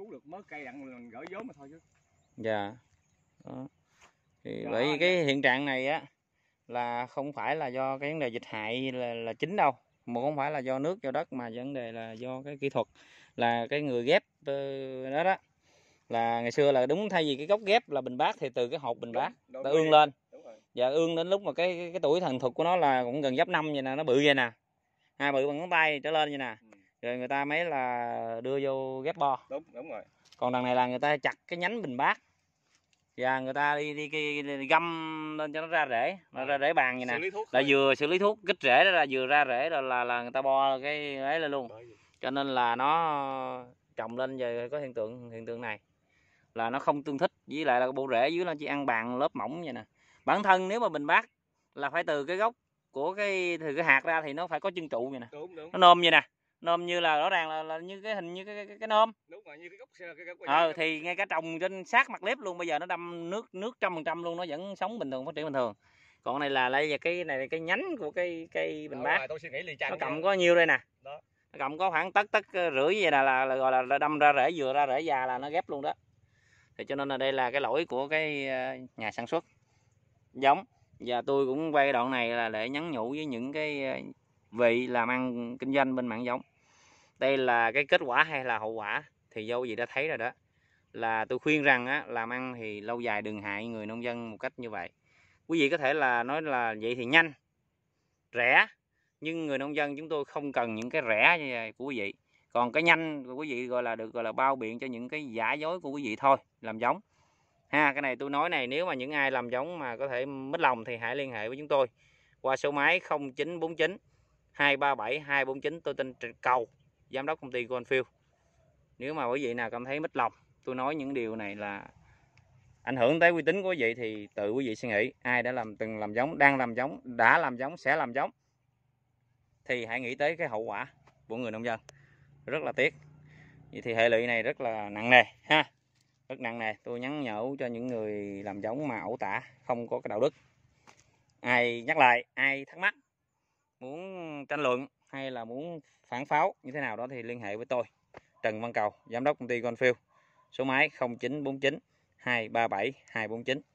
cứu được mớ cây đặng mình gửi vốn mà thôi chứ dạ đó. thì Đó, bởi vì cái hiện trạng này á là không phải là do cái vấn đề dịch hại là, là chính đâu mà không phải là do nước do đất mà vấn đề là do cái kỹ thuật là cái người ghép ờ, đó đó là ngày xưa là đúng thay vì cái gốc ghép là bình bát thì từ cái hộp bình bát ta ương lên và dạ, ương đến lúc mà cái cái, cái tuổi thần thuật của nó là cũng gần gấp năm vậy nè nó bự vậy nè hai bự bằng ngón tay trở lên vậy nè ừ rồi người ta mới là đưa vô ghép bo đúng đúng rồi còn đằng này là người ta chặt cái nhánh bình bát và người ta đi đi, đi, đi găm lên cho nó ra rễ nó ra ờ, rễ bàn vậy nè là vừa xử lý thuốc kích rễ đó ra vừa ra rễ rồi là là người ta bo cái ấy lên luôn cho nên là nó trồng lên về có hiện tượng hiện tượng này là nó không tương thích với lại là bộ rễ dưới nó chỉ ăn bàn lớp mỏng vậy nè bản thân nếu mà bình bát là phải từ cái gốc của cái từ cái hạt ra thì nó phải có chân trụ vậy nè đúng, đúng. nó nôm vậy nè nôm như là rõ ràng là, là như cái hình như cái cái, cái nôm đúng rồi như cái gốc cái gốc ờ thì ngay cả trồng trên sát mặt lép luôn bây giờ nó đâm nước nước trăm phần trăm luôn nó vẫn sống bình thường phát triển bình thường còn này là đây là cái này là cái nhánh của cái cây bình bát tôi suy nghĩ liền nó cầm có nhiêu đây nè đó. nó cầm có khoảng tất tất ờ, rưỡi vậy nè là, là gọi là đâm ra rễ vừa ra rễ già là nó ghép luôn đó thì cho nên là đây là cái lỗi của cái ờ, nhà sản xuất giống và tôi cũng quay đoạn này là để nhắn nhủ với những cái ờ, vị làm ăn kinh doanh bên mạng giống đây là cái kết quả hay là hậu quả thì dâu gì đã thấy rồi đó là tôi khuyên rằng á, làm ăn thì lâu dài đừng hại người nông dân một cách như vậy quý vị có thể là nói là vậy thì nhanh rẻ nhưng người nông dân chúng tôi không cần những cái rẻ như vậy của quý vị còn cái nhanh của quý vị gọi là được gọi là bao biện cho những cái giả dối của quý vị thôi làm giống ha cái này tôi nói này nếu mà những ai làm giống mà có thể mất lòng thì hãy liên hệ với chúng tôi qua số máy 0949 bốn chín tôi tên Cầu giám đốc công ty Goldfield nếu mà quý vị nào cảm thấy mất lòng tôi nói những điều này là ảnh hưởng tới uy tín của quý vị thì tự quý vị suy nghĩ ai đã làm từng làm giống đang làm giống đã làm giống sẽ làm giống thì hãy nghĩ tới cái hậu quả của người nông dân rất là tiếc vậy thì hệ lụy này rất là nặng nề ha rất nặng nề tôi nhắn nhủ cho những người làm giống mà ẩu tả không có cái đạo đức ai nhắc lại ai thắc mắc muốn tranh luận hay là muốn phản pháo như thế nào đó thì liên hệ với tôi Trần Văn Cầu, giám đốc công ty Gonfield. Số máy 0949 237 249.